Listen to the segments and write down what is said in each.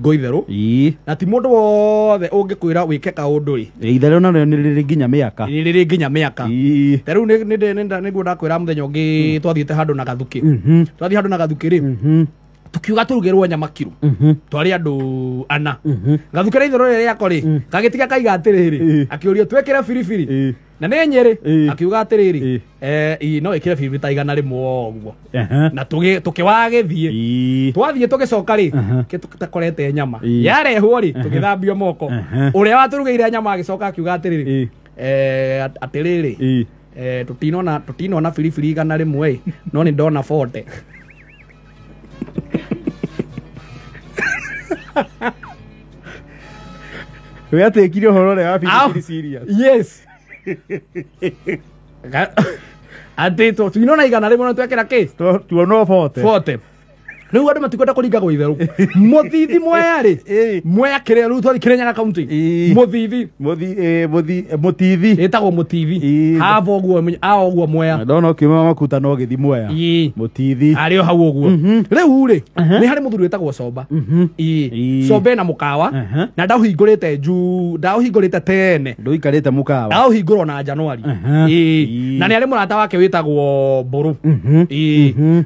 ngoitherå na ti må ndå wothe å ngä kwä ra wä ke kaå itherå rä nginya mä aka rä rä nginya mä aka ta rä u nä guo ndakwä ra må thenya å ngä mm-hmm. twathiä te handå na gathukä mm-hmm. twathiä handå na gathukä rä mm-hmm. tukiuga turugerwo tå rugä rwo -hmm. twari andu ana mm -hmm. gathukira ithoro riria rä ri mm. kagitiga kaiga atiriri akiuria re firifiri na nä nyerä akiuga atä rä rä no ä kä re biribi ta igana rä mwe guo na tå kä wagä thiä twathiä tå gä coka rä kä nyama yarehwo rä tå gä thambio moko å rä a watå rå ire nyama agä coka akiuga atä rä rä atä rä rä tå tinona biribiri igana rä mwe no nä ndona bote we atä kire å horo rä a wa biribiri yes Antes, si no hay ganaremos una tuya que era qué? Tu, tu nuevo fote. Fote. riu andu matikwenda kå gwa itheru muthithi mwea ri mwea kiria riu twari kirenyaga kaunti muthithi mutithi itagwo mutithi hava uguo a uguo mwea ndona ukiuma makuta no githi mwea mutithi ari o hau uguo riu mhm. ri ni hari muthuri witagwo comba comba mhm. na mukawa na ndauhingurite juu ndauhingurite tene nduikarite mukawa ndauhingurwo na januari na ni ari murata wake witagwo mburu mhm.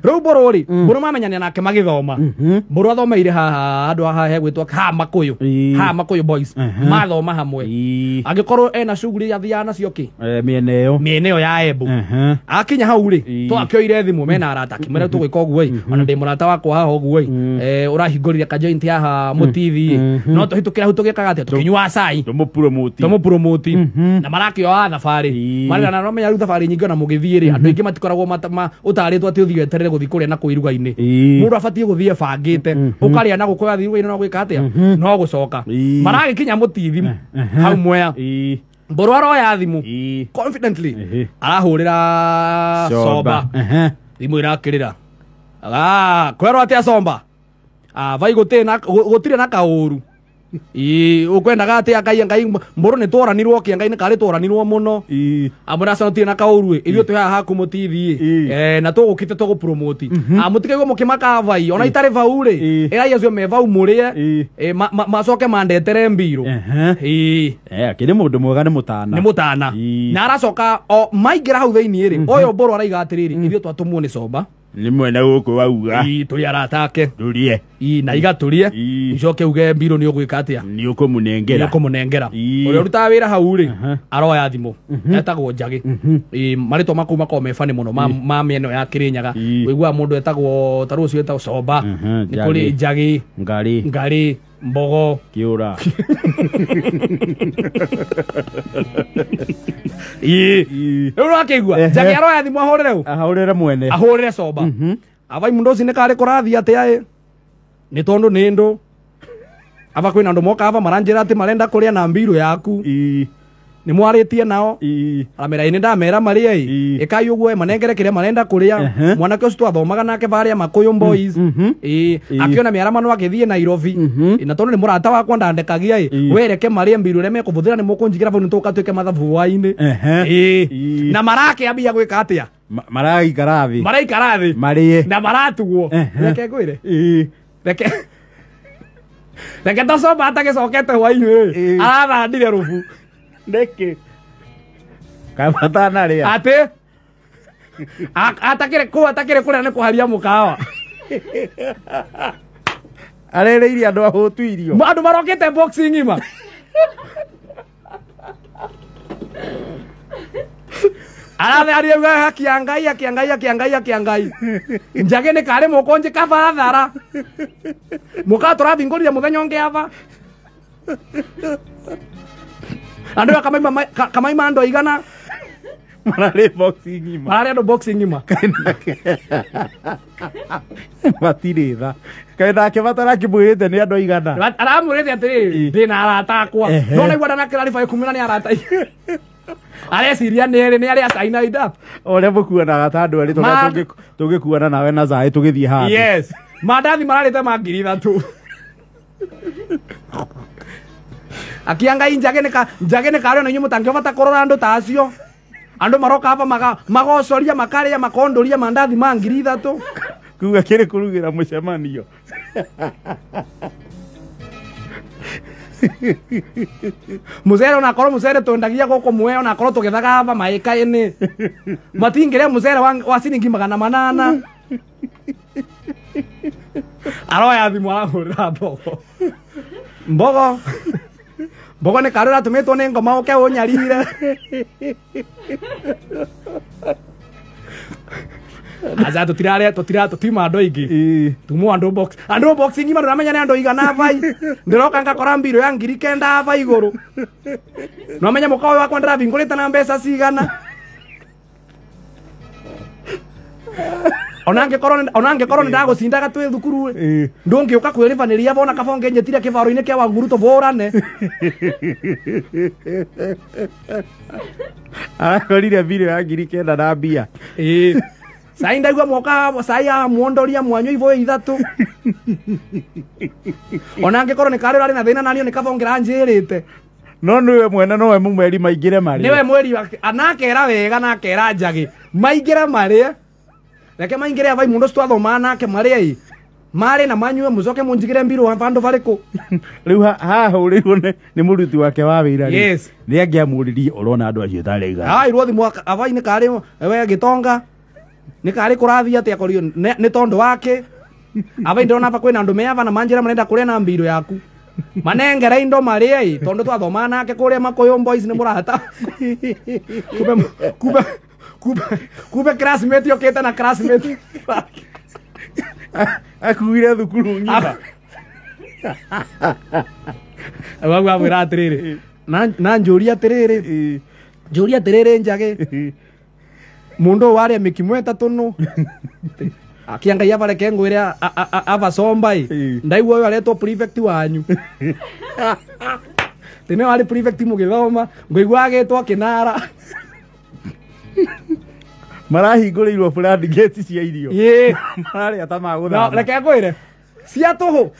riu mburu ri mm. mburu mamenyania nake magithoma muru mhm. ire haha andu haha gwitwa ha makuyu ha makuyu boys ma thoma hamwe agikorwo ena shuguri e, ya thiana cio ki miena mieneyo miena ya ebu akinya hau ri to twakioire thimu mena arata mera tugwika uguo i mhm. ona ndi murata wakwa haha uguo i urahingurire mhm. e, kajoint haha mutithi no to tuhitukira hau tugikaga atia tukinyuaga cai tumupromoti na marakioa thabari marigana no menya rä u thabarä nyingä ona må gä thiä rä andå aingä matikoragwo å tarä two atä å thiä weterere gå thiä kå rä a na kuiruga ini må abatiä gå thiä bangä te å mm-hmm. karä a na gå koya thirå no gwä ka atä a no gå coka maragä kinya må tithi eh, eh, hau mwea eh. mbå rå aroya thimå arahå rä ra comba thimå irakä rä ra kwerwo atä a comba ah, vaigå tirä na kaå ru ii ukwenda atia ngai ngai mburu ni tworanirwo kia ngai ni kari tworanirwo muno amurasa tire na kaurue ithuĩ twĩ haha haku mũtiithie eh, na tũgũkite tũgũ promote mhm. amũtikaigua mũkĩmakavai ona itarĩ vau rĩ ĩrai acio me vau mũrĩe eh, macoke mandetere mbirũ eh, akĩrĩ mũndũ mwega nĩ mũtana nĩ mũtana na aracoka o maingĩra hau thĩinĩ rĩ ũyũ mhm. mbũrũ araiga atĩrĩrĩ mhm. ithuĩ twatũmwo nĩ comba nĩ mwene gũkũ wauga tũrĩ aratake tũrie na igaturie ucoke uge mbirå nä å gwä ka atä a nä å kå må nengera kå a å rutaga wä ra hau rä aroya thimå mhm. etagwo njagä mhm. marä two makå u makoragwo mebani må no ma mä eno ya kä rä nyaga wä guaga må ndå etagwo tarå cio etagwo comba mhm, nä kå rä njagä ngarä mbogo kiura ii rä u rakäigua aroya thimå ahå rä re rä re mwene ahå rä avai må ndå å ci nä karä ni tondå nä ndå aba kwä na moka ava maranjä ati marenda kuria na mbiru yaku ni mwarä nao ramera nä ndamera marä a ä äkai å guo manengere kä marenda kuria rä a mwanake å twathomaga nake barä a boys akä mm, mm-hmm. akiona mä manu akithie nairobi mm-hmm. na tondå ni murata rata wakwa ndandekagia ä wereke marä mbiru mbirå rä ni mekå bå thä ra nä må kå njigä mathabu wainä na marake abia gwä atia atä a maraikara thä maraikara thä marä e na maratugwo reke ngwä deket Dek to so bata ke soket te wai we. Ah na di de rufu. Dek. kaya mata na ri. Ate. Ata kire ku ata kire ku ne ku haria mukawa. Are re iria ndo hotu irio. Ma ndo marokete boxing ima. aratharia we hakia ngai hakia ngai ngai hakia ngai njage nä kare må konjä kaba athara må kaa thenya å ava andå ä kamaima ndo igana mararä boxi ngima mararä andå boxi ngima matirä tha kaä nake batara akä mwä rä te nä andå aigana aramwä na arata akwa no naigua ndanakä rariba kumä na nä arata areciria nä erä nä arä a cainaida o rä a må kuanaga ta andå erä tå gä kuana nawe na caä tå gä thiä handå mandathi mararä te ma ngiri ithatå akianga njage njage nä karä na inyuä må bata korora andå ta acio andu maroka ava magocoria makaria makondoria mandathi ma ngiri ithatu kuga kiri kurugira mucemanio mucere onakorwo mucere twendagia guku muoe onakorwo tugithaga ava maikaini matingire cere wa ciringi magana manana aroya rä ra mbogo mbogo mbogo nä karå ratumä two nä ngoma å ke å nyarire aca tå tirarä tå tiuma andå aingä tumå andå andå ngima ndå ramenya nä andå igana vai ndä roka ngakora mbirå ya ngiri kenda va igå rå no amenya må kaå wakwa ndärabingå rä te na mbeca cigana onangekorwo nä ndagåcindaga twä thukuru ndå ngä å ka kwä rä banä ria bona kabonge nyetire kä baro-inä kä a wanguru tå bå rane arakorire birå ya ngiri kenda na mbia sai ndaigua mwoka sai amuondoria mwanyu ivo ithatu ona ngikorwo ni kari urari na na thina nanio nikabongera njirite no niwe mwene nowe mumweri maingire mari we mweri anakera wega nakera njagi maingire marie reke maingire avai mundu må ndå citw nake marä ai marä na manyue må coke må njigä re mbirå bandå barä kå rä u hahå rä irwo nä må ruti wake wa wä ra nä angä amå ririe å rona andå acio tarä aigairwo thimå avainä karä we gä tonga nä karä kå rathiä atä akorio nä tondå wake avai ndä rona ava kwä na andå meava na manjä ra marenda kå rä a na mbirå yaku manengera indo marä ai tondå twathoma nake kå rä a makå yå nä må rata kuba kuba classmate yo kete na classmate akugire thukuru ngima abagu abwira atiriri na njuria atiriri njuria atiriri njage mundu waria mikimo etatu nu akiangai abareke ngwire abacomba i ndaigua uyu aretwo prefect wanyu tene wari prefect mugithoma ngwigua agitwo akinara marahingå rä irwo cia irio mararä a ta magåthareke ngwä re cia tå hå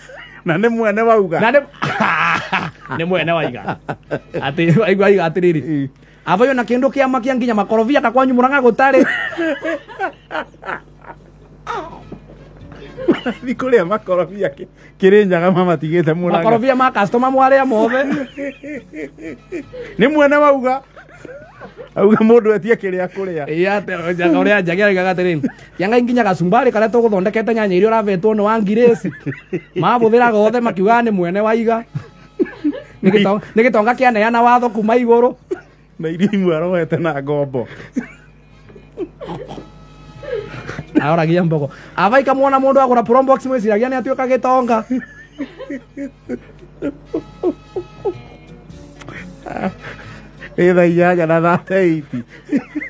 na nä mwene wauga nä mwene waiga aiga atä rä rä avayo na kä ndå kä amakia nginya makorobia ta kwanyu må ranga gå tarä thikå rä a makorobia kä rä njaga mamatigä te må makorobia ma kastoma mwarä a mothe nä mwene wauga auga mundu etie kiria kuria iate uria njagia rigaga atiriri yanga nginya gacumbari karia tuguthondekete nyanya iria uravetwo ni wa ngirĩci mabuthĩra gothe makiugaga nĩ mwene waiga iga nä gä tonga kä watho kuma igå na irio imwe aroete na ngombo aroragia mbogo avaika mwona må ndå agå ra prombox mwä ciragia nä atuä ka gä E vai, já, já, já, já,